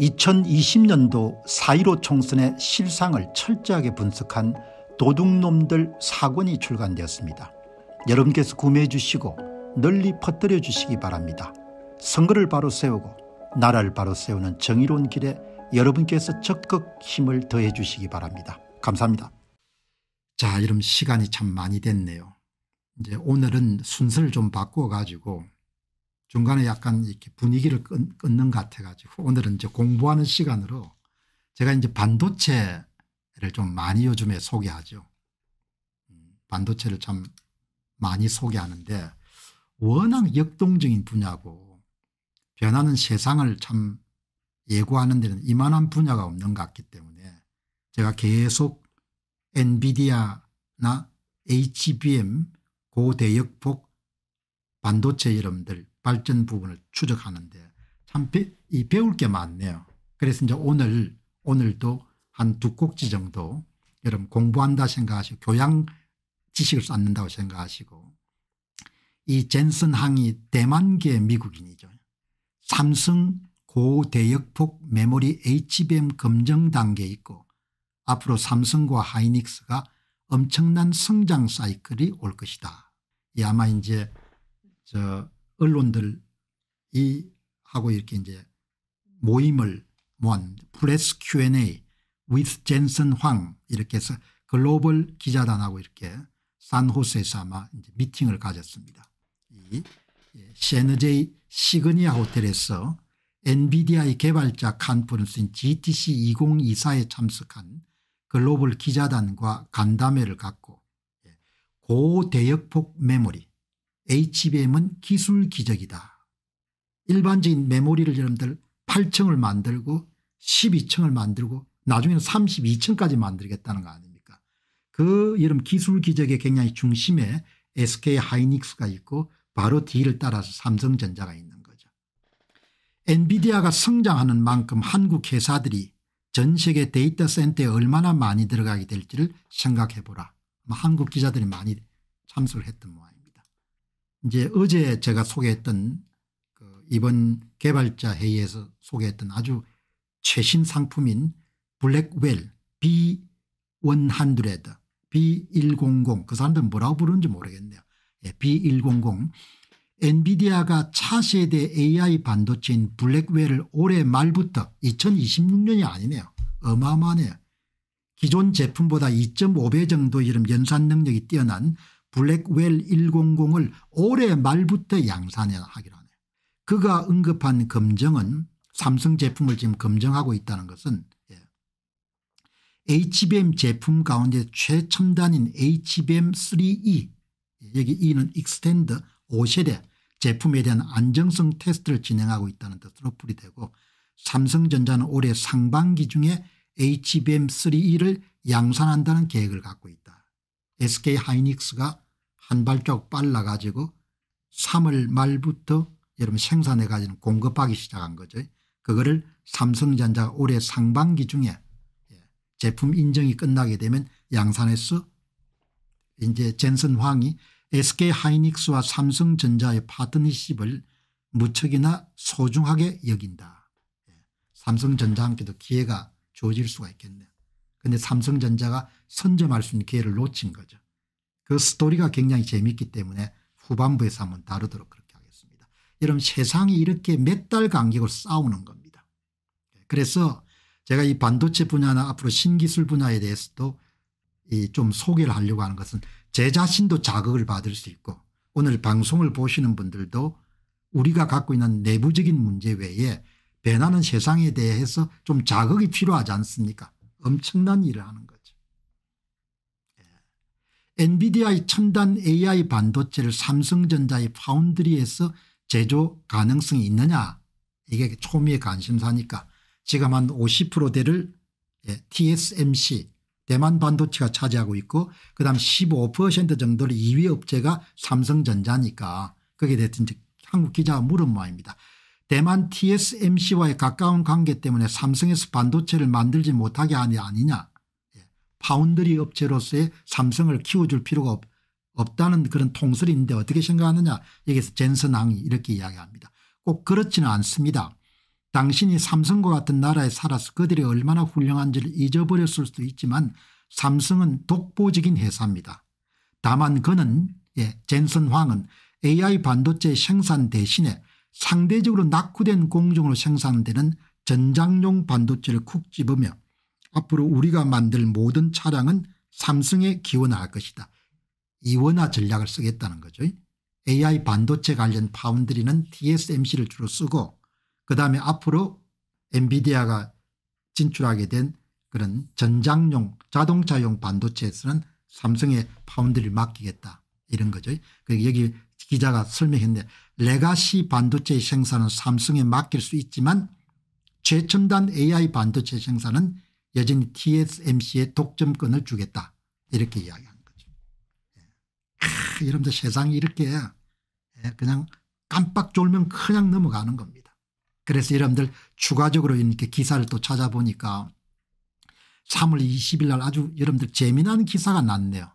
2020년도 4.15 총선의 실상을 철저하게 분석한 도둑놈들 사권이 출간되었습니다. 여러분께서 구매해 주시고 널리 퍼뜨려 주시기 바랍니다. 선거를 바로 세우고 나라를 바로 세우는 정의로운 길에 여러분께서 적극 힘을 더해 주시기 바랍니다. 감사합니다. 자, 여러분 시간이 참 많이 됐네요. 이제 오늘은 순서를 좀 바꾸어 가지고 중간에 약간 이렇게 분위기를 끊, 끊는 것 같아 가지고 오늘은 이제 공부하는 시간으로 제가 이제 반도체를 좀 많이 요즘에 소개하죠. 음, 반도체를 참 많이 소개하는데 워낙 역동적인 분야고 변하는 세상을 참 예고하는 데는 이만한 분야가 없는 것 같기 때문에 제가 계속 엔비디아나 HBM 고대역폭 반도체 여러분들 발전 부분을 추적하는데 참 이 배울 게 많네요. 그래서 이제 오늘 오늘도 한 두 꼭지 정도 여러분 공부한다 생각하시고 교양 지식을 쌓는다고 생각하시고 이 젠슨 항이 대만계 미국인이죠. 삼성 고대역폭 메모리 HBM 검증 단계에 있고 앞으로 삼성과 하이닉스가 엄청난 성장 사이클이 올 것이다. 이 아마 이제 저 언론들이 하고 이렇게 이제 모임을 모았 프레스 Q&A with 젠슨 황 이렇게 해서 글로벌 기자단하고 이렇게 산호세에서 아마 이제 미팅을 가졌습니다. 이 셰너제이 예, 시그니아 호텔에서 엔비디아의 개발자 컨퍼런스인 GTC 2024에 참석한 글로벌 기자단과 간담회를 갖고 예, 고대역폭 메모리 HBM은 기술 기적이다. 일반적인 메모리를 여러분들 8층을 만들고 12층을 만들고 나중에는 32층까지 만들겠다는 거 아닙니까 그 여름 기술 기적의 굉장히 중심에 SK 하이닉스가 있고 바로 뒤를 따라서 삼성전자가 있는 거죠. 엔비디아가 성장하는 만큼 한국 회사들이 전 세계 데이터 센터에 얼마나 많이 들어가게 될지를 생각해보라. 한국 기자들이 많이 참석을 했던 모양입니다. 이제 어제 제가 소개했던 그 이번 개발자 회의에서 소개했던 아주 최신 상품인 블랙웰 B100 B100 그 사람들은 뭐라고 부르는지 모르겠네요. 예, B100 엔비디아가 차세대 AI 반도체인 블랙웰을 올해 말부터 2026년이 아니네요. 어마어마하네요. 기존 제품보다 2.5배 정도 이름 연산 능력이 뛰어난 블랙웰 100을 올해 말부터 양산하기로 하네요. 그가 언급한 검정은 삼성 제품을 지금 검정하고 있다는 것은 예. HBM 제품 가운데 최첨단인 HBM3E 예, 여기 E는 익스텐드 5세대 제품에 대한 안정성 테스트를 진행하고 있다는 뜻으로 풀이되고 삼성전자는 올해 상반기 중에 HBM3E를 양산한다는 계획을 갖고 있다. SK하이닉스가 한 발짝 빨라가지고 3월 말부터 여러분 생산해가지고 공급하기 시작한 거죠. 그거를 삼성전자가 올해 상반기 중에 예, 제품 인정이 끝나게 되면 양산에서 이제 젠슨 황이 SK하이닉스와 삼성전자의 파트너십을 무척이나 소중하게 여긴다. 예, 삼성전자 함께도 기회가 주어질 수가 있겠네요. 그런데 삼성전자가 선점할 수 있는 기회를 놓친 거죠. 그 스토리가 굉장히 재밌기 때문에 후반부에서 한번 다루도록 그렇게 하겠습니다. 여러분 세상이 이렇게 몇 달간격으 싸우는 겁니다. 그래서 제가 이 반도체 분야나 앞으로 신기술 분야에 대해서도 좀 소개를 하려고 하는 것은 제 자신도 자극을 받을 수 있고 오늘 방송을 보시는 분들도 우리가 갖고 있는 내부적인 문제 외에 변하는 세상에 대해서 좀 자극이 필요하지 않습니까 엄청난 일을 하는 엔비디아의 첨단 AI 반도체를 삼성전자의 파운드리에서 제조 가능성이 있느냐 이게 초미의 관심사니까 지금 한 50%대를 TSMC 예, 대만 반도체가 차지하고 있고 그 다음 15% 정도를 2위 업체가 삼성전자니까 거기에 대해서 이제 한국 기자가 물은 모양입니다. 대만 TSMC와의 가까운 관계 때문에 삼성에서 반도체를 만들지 못하게 하니 아니냐 파운드리 업체로서의 삼성을 키워줄 필요가 없, 없다는 그런 통설인데 어떻게 생각하느냐 여기서 젠선왕이 이렇게 이야기합니다. 꼭 그렇지는 않습니다. 당신이 삼성과 같은 나라에 살아서 그들이 얼마나 훌륭한지를 잊어버렸을 수도 있지만 삼성은 독보적인 회사입니다. 다만 그는 예, 젠슨 황은 AI 반도체 생산 대신에 상대적으로 낙후된 공정으로 생산되는 전장용 반도체를 쿡 집으며 앞으로 우리가 만들 모든 차량은 삼성에 기원할 것이다. 이원화 전략을 쓰겠다는 거죠. AI 반도체 관련 파운드리는 TSMC를 주로 쓰고 그다음에 앞으로 엔비디아가 진출하게 된 그런 전장용 자동차용 반도체에서는 삼성의 파운드리를 맡기겠다 이런 거죠. 그 여기 기자가 설명했는 레가시 반도체 생산은 삼성에 맡길 수 있지만 최첨단 AI 반도체 생산은 여전히 TSMC의 독점권을 주겠다 이렇게 이야기한 거죠. 예. 아, 여러분들 세상이 이렇게 예, 그냥 깜빡 졸면 그냥 넘어가는 겁니다. 그래서 여러분들 추가적으로 이렇게 기사를 또 찾아보니까 3월 20일 날 아주 여러분들 재미난 기사가 났네요.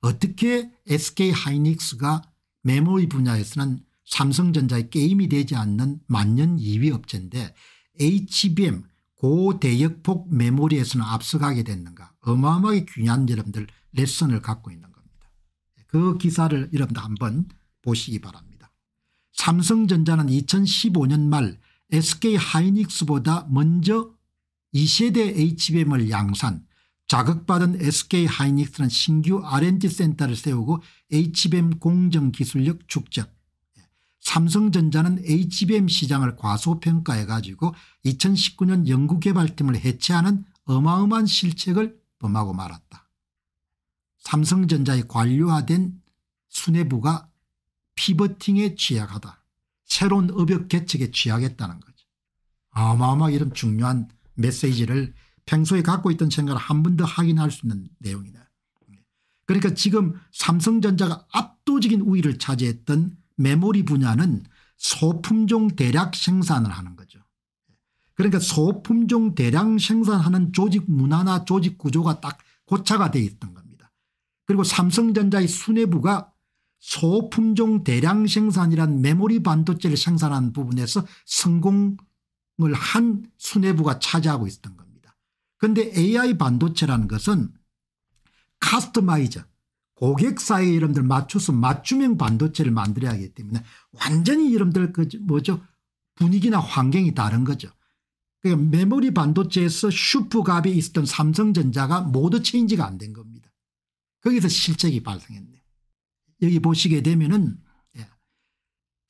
어떻게 SK 하이닉스가 메모리 분야에서는 삼성전자의 게임이 되지 않는 만년 2위 업체인데 HBM 고대역폭 그 메모리에서는 앞서가게 됐는가 어마어마하게 중요한 여러분들 레슨을 갖고 있는 겁니다. 그 기사를 여러분들 한번 보시기 바랍니다. 삼성전자는 2015년 말 SK하이닉스보다 먼저 2세대 HBM을 양산 자극받은 SK하이닉스는 신규 R&D 센터를 세우고 HBM 공정기술력 축적 삼성전자는 HBM 시장을 과소평가해 가지고 2019년 연구개발팀을 해체하는 어마어마한 실책을 범하고 말았다. 삼성전자의 관료화된 수뇌부가 피버팅에 취약하다. 새로운 업역 개척에 취약했다는 거죠. 아마어마 이런 중요한 메시지를 평소에 갖고 있던 생각을 한 번 더 확인할 수 있는 내용이다. 그러니까 지금 삼성전자가 압도적인 우위를 차지했던 메모리 분야는 소품종 대량 생산을 하는 거죠. 그러니까 소품종 대량 생산하는 조직 문화나 조직 구조가 딱 고차가 돼 있던 겁니다. 그리고 삼성전자의 수뇌부가 소품종 대량 생산이란 메모리 반도체를 생산한 부분에서 성공을 한 수뇌부가 차지하고 있었던 겁니다. 그런데 AI 반도체라는 것은 카스터마이저 고객사의 이름들 맞춰서 맞춤형 반도체를 만들어야 하기 때문에 완전히 이름들 그 뭐죠 분위기나 환경이 다른 거죠. 그러니까 메모리 반도체에서 슈프갑이 있었던 삼성전자가 모두 체인지가 안 된 겁니다. 거기서 실책이 발생했네요. 여기 보시게 되면은 예,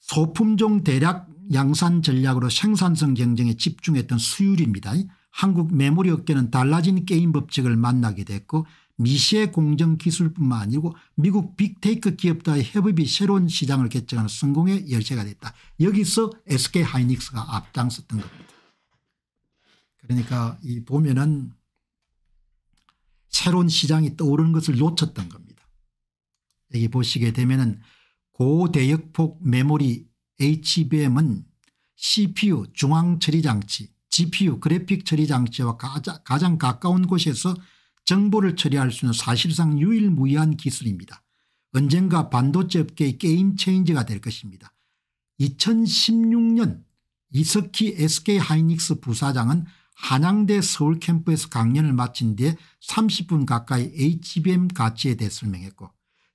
소품종 대략 양산 전략으로 생산성 경쟁에 집중했던 수율입니다. 한국 메모리 업계는 달라진 게임 법칙을 만나게 됐고 미시의 공정기술뿐만 아니고 미국 빅테이크 기업들의 협업이 새로운 시장을 개척하는 성공의 열쇠가 됐다. 여기서 SK 하이닉스가 앞장섰던 겁니다. 그러니까 이 보면은 새로운 시장이 떠오르는 것을 놓쳤던 겁니다. 여기 보시게 되면은 고대역폭 메모리 HBM은 CPU 중앙 처리 장치, GPU 그래픽 처리 장치와 가장, 가까운 곳에서 정보를 처리할 수 있는 사실상 유일무이한 기술입니다. 언젠가 반도체 업계의 게임 체인저가 될 것입니다. 2016년 이석희 SK하이닉스 부사장은 한양대 서울 캠프에서 강연을 마친 뒤에 30분 가까이 HBM 가치에 대해 설명했고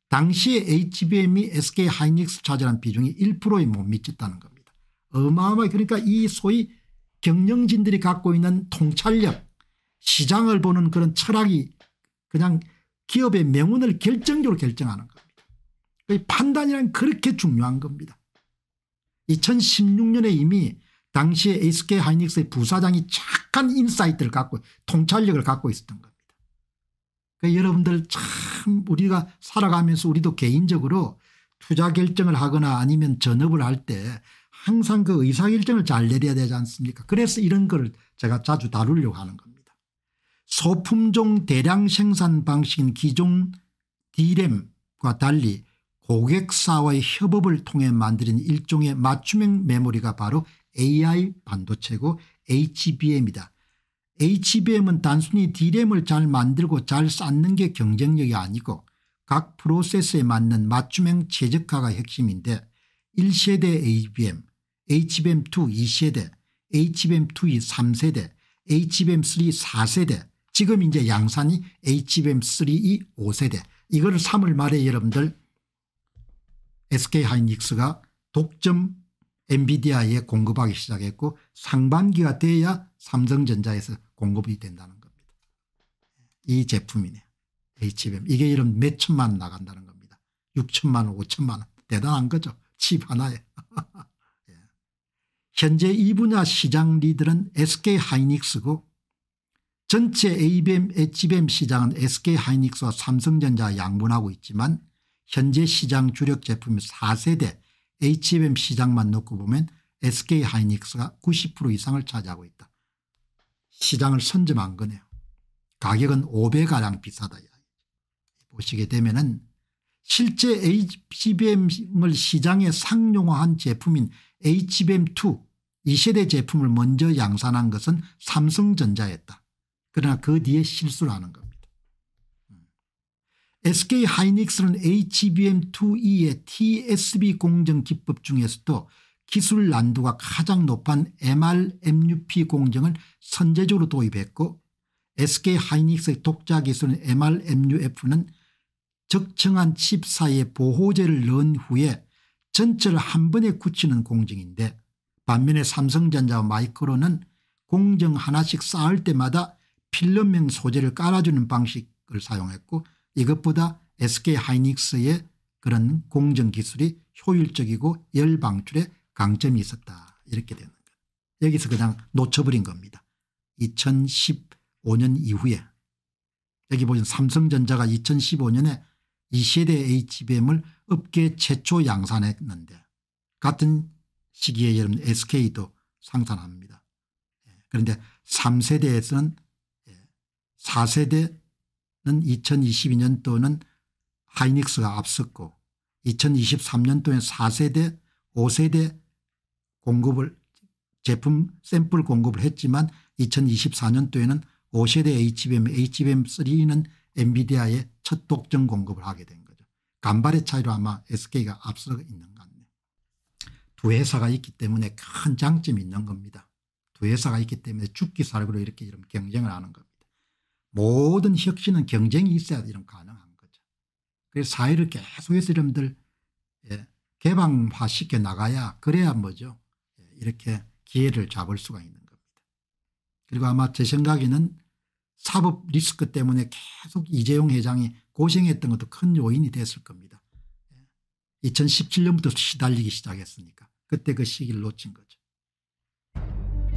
당시에 HBM이 SK하이닉스 차지한 비중이 1%에 못 미쳤다는 겁니다. 어마어마하게 그러니까 이 소위 경영진들이 갖고 있는 통찰력 시장을 보는 그런 철학이 그냥 기업의 명운을 결정적으로 결정하는 겁니다. 그 판단이란 그렇게 중요한 겁니다. 2016년에 이미 당시에 SK 하이닉스의 부사장이 착한 인사이트를 갖고 통찰력을 갖고 있었던 겁니다. 그 여러분들 참 우리가 살아가면서 우리도 개인적으로 투자 결정을 하거나 아니면 전업을 할 때 항상 그 의사결정을 잘 내려야 되지 않습니까 그래서 이런 걸 제가 자주 다루려고 하는 겁니다. 소품종 대량 생산 방식인 기존 디램과 달리 고객사와의 협업을 통해 만드는 일종의 맞춤형 메모리가 바로 AI 반도체고 HBM이다. HBM은 단순히 D램을 잘 만들고 잘 쌓는 게 경쟁력이 아니고 각 프로세스에 맞는 맞춤형 최적화가 핵심인데 1세대 HBM, HBM2 2세대, HBM2 3세대, HBM3 4세대, 지금 이제 양산이 HBM3E 5세대 이거를 3월 말에 여러분들 SK하이닉스가 독점 엔비디아에 공급하기 시작했고 상반기가 돼야 삼성전자에서 공급이 된다는 겁니다. 이 제품이네요. HBM. 이게 이런 몇 천만 나간다는 겁니다. 6천만 원, 5천만 원. 대단한 거죠. 칩 하나에. 예. 현재 이 분야 시장 리드는 SK하이닉스고 전체 ABM, HBM 시장은 SK하이닉스와 삼성전자 양분하고 있지만 현재 시장 주력 제품 4세대 HBM 시장만 놓고 보면 SK하이닉스가 90% 이상을 차지하고 있다. 시장을 선점한 거네요. 가격은 5배가량 비싸다. 보시게 되면 은 실제 HBM을 시장에 상용화한 제품인 HBM2 2세대 제품을 먼저 양산한 것은 삼성전자였다. 그러나 그 뒤에 실수를 하는 겁니다. 음. SK 하이닉스는 HBM2E의 TSB 공정 기법 중에서도 기술 난도가 가장 높은 MR-MUP 공정을 선제적으로 도입했고 SK 하이닉스의 독자 기술인 MR-MUF는 적정한 칩 사이에 보호제를 넣은 후에 전체를 한 번에 굳히는 공정인데 반면에 삼성전자와 마이크로는 공정 하나씩 쌓을 때마다 필름형 소재를 깔아주는 방식을 사용했고 이것보다 SK 하이닉스의 그런 공정 기술이 효율적이고 열 방출에 강점이 있었다 이렇게 되는 거예요. 여기서 그냥 놓쳐버린 겁니다. 2015년 이후에 여기 보시면 삼성전자가 2015년에 2세대 HBM을 업계 최초 양산했는데 같은 시기에 여러분 SK도 상산합니다. 예, 그런데 3세대에서는 4세대는 2022년도는 하이닉스가 앞섰고 2023년도에 4세대 5세대 공급을 제품 샘플 공급을 했지만 2024년도에는 5세대 HBM, HBM3는 엔비디아의 첫 독점 공급을 하게 된 거죠. 간발의 차이로 아마 SK가 앞서 있는 것 같네요. 두 회사가 있기 때문에 큰 장점이 있는 겁니다. 두 회사가 있기 때문에 죽기 살기로 이렇게 이런 경쟁을 하는 겁니다. 모든 혁신은 경쟁이 있어야 이런 가능한 거죠. 그래서 사회를 계속해서 여러분들 예, 개방화 시켜 나가야 그래야 뭐죠. 예, 이렇게 기회를 잡을 수가 있는 겁니다. 그리고 아마 제 생각에는 사법 리스크 때문에 계속 이재용 회장이 고생했던 것도 큰 요인이 됐을 겁니다. 2017년부터 예, 시달리기 시작했으니까 그때 그 시기를 놓친 거죠.